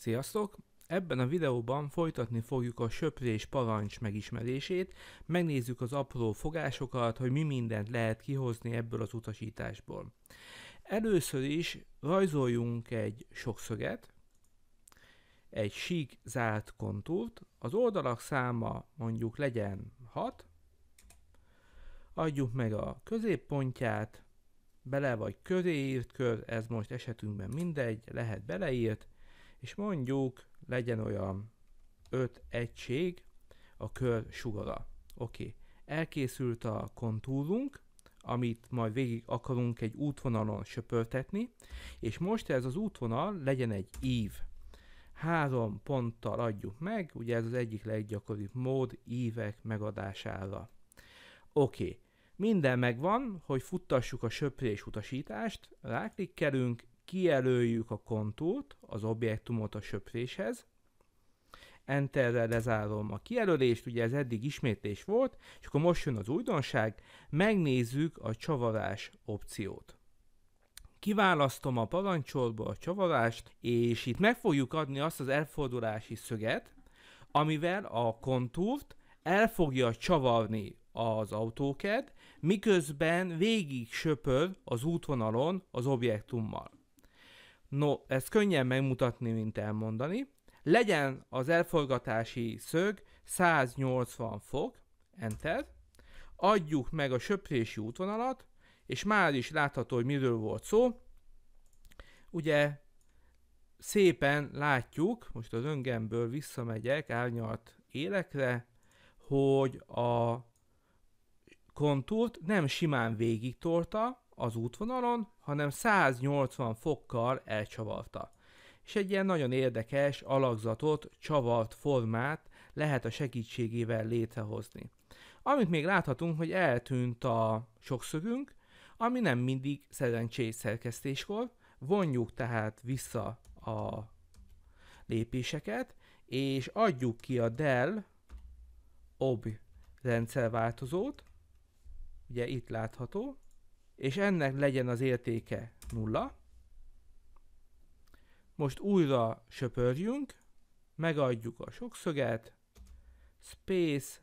Sziasztok! Ebben a videóban folytatni fogjuk a söprés parancs megismerését, megnézzük az apró fogásokat, hogy mi mindent lehet kihozni ebből az utasításból. Először is rajzoljunk egy sokszöget, egy sík zárt kontúrt, az oldalak száma mondjuk legyen 6, adjuk meg a középpontját, bele vagy köréírt kör, ez most esetünkben mindegy, lehet beleírt, és mondjuk legyen olyan 5 egység a kör sugara. Oké, okay. elkészült a kontúrunk, amit majd végig akarunk egy útvonalon söpörtetni, és most ez az útvonal legyen egy ív. Három ponttal adjuk meg, ugye ez az egyik leggyakoribb mód ívek megadására. Oké, okay. minden megvan, hogy futtassuk a söprés utasítást, ráklikkelünk, kijelöljük a kontúrt, az objektumot a söpréshez, Enterrel lezárom a kijelölést, ugye ez eddig ismétlés volt, és akkor most jön az újdonság, megnézzük a csavarás opciót. Kiválasztom a parancsolba a csavarást, és itt meg fogjuk adni azt az elfordulási szöget, amivel a kontúrt el fogja csavarni az autóked, miközben végig söpör az útvonalon az objektummal. No, ez könnyen megmutatni, mint elmondani. Legyen az elforgatási szög 180 fok, enter. Adjuk meg a söprési útvonalat, és már is látható, hogy miről volt szó. Ugye szépen látjuk, most az öngemből visszamegyek árnyalt élekre, hogy a kontúrt nem simán végigtolta az útvonalon, hanem 180 fokkal elcsavarta. És egy ilyen nagyon érdekes, alakzatot, csavart formát lehet a segítségével létrehozni. Amit még láthatunk, hogy eltűnt a sokszögünk, ami nem mindig szerencsés szerkesztéskor, vonjuk tehát vissza a lépéseket, és adjuk ki a del ob rendszerváltozót, ugye itt látható, és ennek legyen az értéke 0. Most újra söpörjünk, megadjuk a sokszöget, space,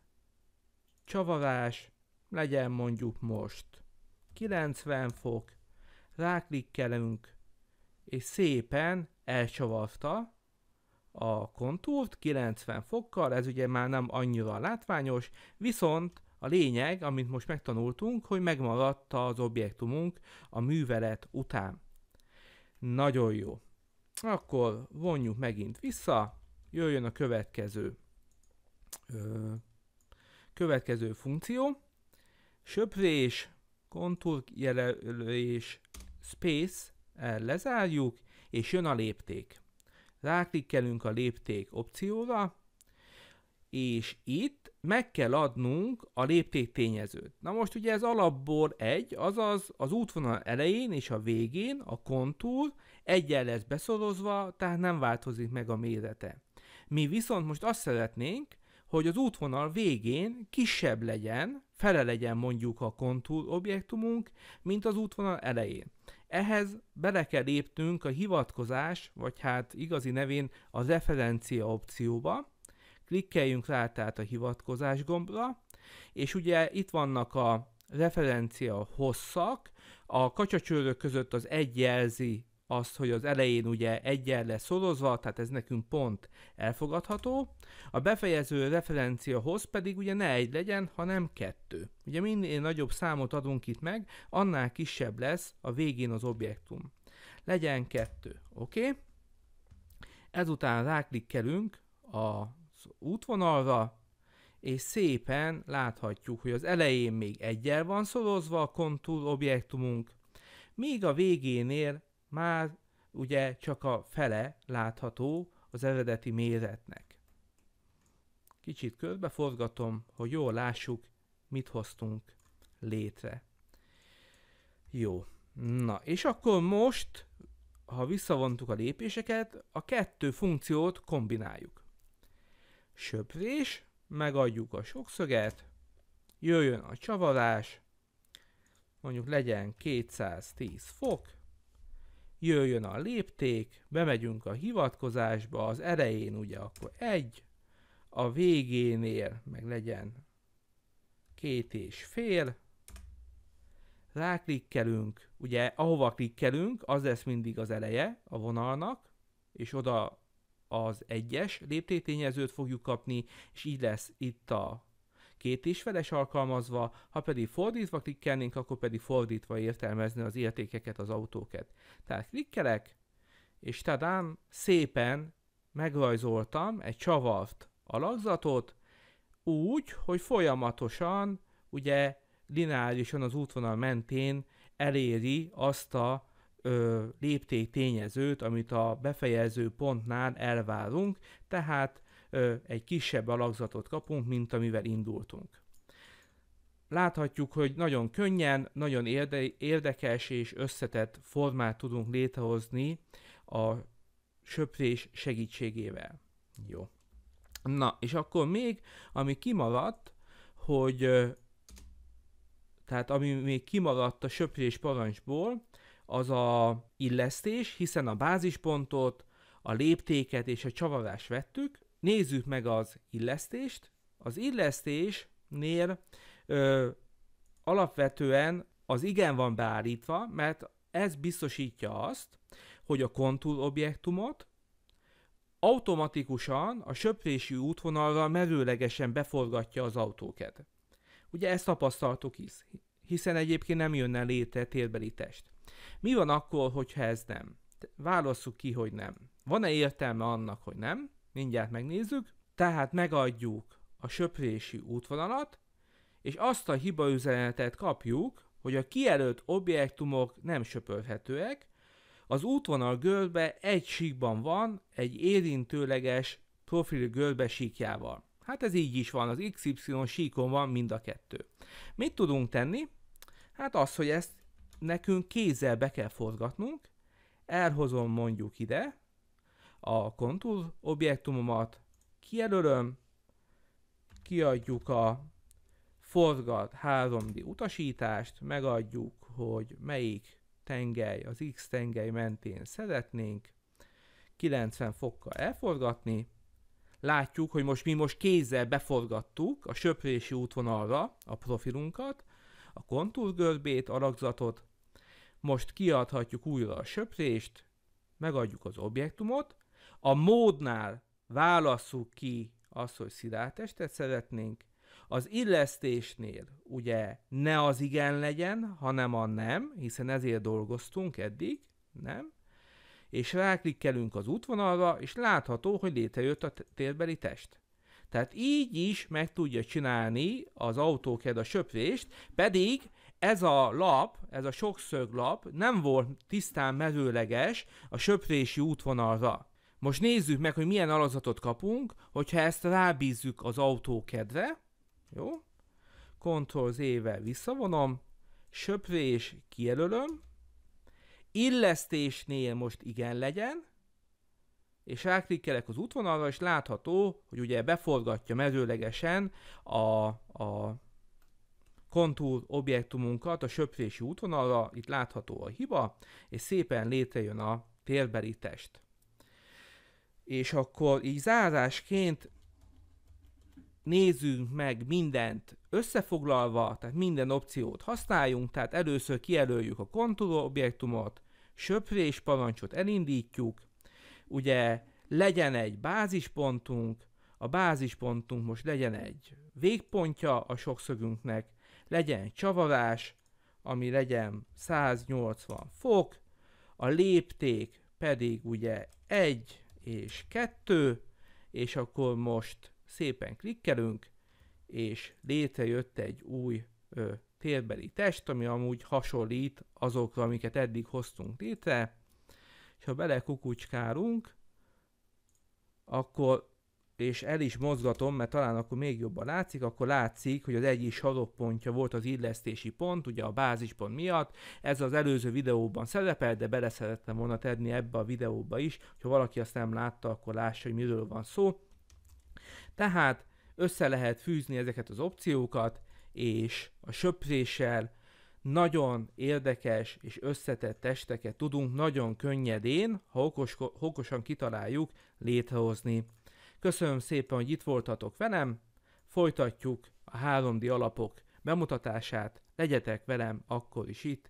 csavarás, legyen mondjuk most 90 fok, ráklikkelünk, és szépen elcsavarta a kontúrt 90 fokkal, ez ugye már nem annyira látványos, viszont a lényeg, amit most megtanultunk, hogy megmaradt az objektumunk a művelet után. Nagyon jó. Akkor vonjuk megint vissza, jöjjön a következő, ö, következő funkció. Söprés, jelölés, space, lezárjuk, és jön a lépték. Ráklikkelünk a lépték opcióra, és itt meg kell adnunk a léptéktényezőt. Na most ugye ez alapból egy, azaz az útvonal elején és a végén a kontúr egyen lesz beszorozva, tehát nem változik meg a mérete. Mi viszont most azt szeretnénk, hogy az útvonal végén kisebb legyen, fele legyen mondjuk a kontúr objektumunk, mint az útvonal elején. Ehhez bele kell léptünk a hivatkozás, vagy hát igazi nevén a referencia opcióba, Klikkeljünk rá tehát a hivatkozás gombra, és ugye itt vannak a referencia hosszak, a kacsacsőrök között az egy jelzi azt, hogy az elején ugye egyen lesz szorozva, tehát ez nekünk pont elfogadható. A befejező referencia hoz pedig ugye ne egy legyen, hanem kettő. Ugye minél nagyobb számot adunk itt meg, annál kisebb lesz a végén az objektum. Legyen kettő, oké? Okay? Ezután ráklikkelünk a Szóval útvonalra, és szépen láthatjuk, hogy az elején még egyel van szorozva a kontúr objektumunk, míg a végénél már ugye csak a fele látható az eredeti méretnek. Kicsit körbeforgatom, hogy jól lássuk, mit hoztunk létre. Jó, na és akkor most, ha visszavontuk a lépéseket, a kettő funkciót kombináljuk söprés, megadjuk a sokszöget, jöjjön a csavarás, mondjuk legyen 210 fok, jöjjön a lépték, bemegyünk a hivatkozásba, az erején ugye akkor egy, a végénél meg legyen két és fél, ráklikkelünk, ugye ahova klikkelünk, az lesz mindig az eleje a vonalnak, és oda az egyes léptétényezőt fogjuk kapni, és így lesz itt a két és feles alkalmazva, ha pedig fordítva klikkelnénk, akkor pedig fordítva értelmezni az értékeket, az autóket. Tehát klikkelek, és tadám, szépen megrajzoltam egy csavart alakzatot, úgy, hogy folyamatosan, ugye lineárisan az útvonal mentén eléri azt a ö, lépték tényezőt, amit a befejező pontnál elvárunk, tehát ö, egy kisebb alakzatot kapunk, mint amivel indultunk. Láthatjuk, hogy nagyon könnyen, nagyon érde- érdekes és összetett formát tudunk létrehozni a söprés segítségével. Jó. Na, és akkor még, ami kimaradt, hogy tehát ami még kimaradt a söprés parancsból, az a illesztés, hiszen a bázispontot, a léptéket és a csavarást vettük. Nézzük meg az illesztést. Az illesztésnél ö, alapvetően az igen van beállítva, mert ez biztosítja azt, hogy a kontúr objektumot automatikusan a söprési útvonalra merőlegesen beforgatja az autóket. Ugye ezt tapasztaltuk is, hiszen egyébként nem jönne létre térbeli test. Mi van akkor, hogyha ez nem? Válasszuk ki, hogy nem. Van-e értelme annak, hogy nem? Mindjárt megnézzük. Tehát megadjuk a söprési útvonalat, és azt a hibaüzenetet kapjuk, hogy a kijelölt objektumok nem söpörhetőek, az útvonal görbe egy síkban van egy érintőleges profil görbe síkjával. Hát ez így is van, az XY síkon van mind a kettő. Mit tudunk tenni? Hát az, hogy ezt nekünk kézzel be kell forgatnunk, elhozom mondjuk ide a kontúr objektumomat, kijelölöm, kiadjuk a forgat 3D utasítást, megadjuk, hogy melyik tengely, az X tengely mentén szeretnénk 90 fokkal elforgatni. Látjuk, hogy most mi most kézzel beforgattuk a söprési útvonalra a profilunkat, a kontúrgörbét, alakzatot, most kiadhatjuk újra a söprést, megadjuk az objektumot, a módnál válasszuk ki azt, hogy szilárdtestet szeretnénk, az illesztésnél ugye ne az igen legyen, hanem a nem, hiszen ezért dolgoztunk eddig, nem? És ráklikkelünk az útvonalra, és látható, hogy létrejött a térbeli test. Tehát így is meg tudja csinálni az autóked a söpvést, pedig ez a lap, ez a sokszög lap nem volt tisztán mezőleges a söprési útvonalra. Most nézzük meg, hogy milyen alazatot kapunk, hogyha ezt rábízzük az autókedre. Jó? Ctrl Z-vel visszavonom, söprés kijelölöm, illesztésnél most igen legyen, és ráklikkelek az útvonalra, és látható, hogy ugye beforgatja mezőlegesen a, a kontúr objektumunkat a söprési útvonalra, itt látható a hiba, és szépen létrejön a térbeli test. És akkor így zárásként nézzünk meg mindent összefoglalva, tehát minden opciót használjunk, tehát először kijelöljük a kontúr objektumot, söprés parancsot elindítjuk, ugye legyen egy bázispontunk, a bázispontunk most legyen egy végpontja a sokszögünknek, legyen egy csavarás, ami legyen 180 fok, a lépték pedig ugye 1 és 2, és akkor most szépen klikkelünk, és létrejött egy új ö, térbeli test, ami amúgy hasonlít azokra, amiket eddig hoztunk létre, és ha belekukucskálunk, akkor, és el is mozgatom, mert talán akkor még jobban látszik, akkor látszik, hogy az egyik sarokpontja volt az illesztési pont, ugye a bázispont miatt, ez az előző videóban szerepel, de bele szerettem volna tenni ebbe a videóba is, ha valaki azt nem látta, akkor lássa, hogy miről van szó. Tehát össze lehet fűzni ezeket az opciókat, és a söpréssel nagyon érdekes és összetett testeket tudunk nagyon könnyedén, ha okos, okosan kitaláljuk, létrehozni. Köszönöm szépen, hogy itt voltatok velem, folytatjuk a 3D alapok bemutatását, legyetek velem akkor is itt,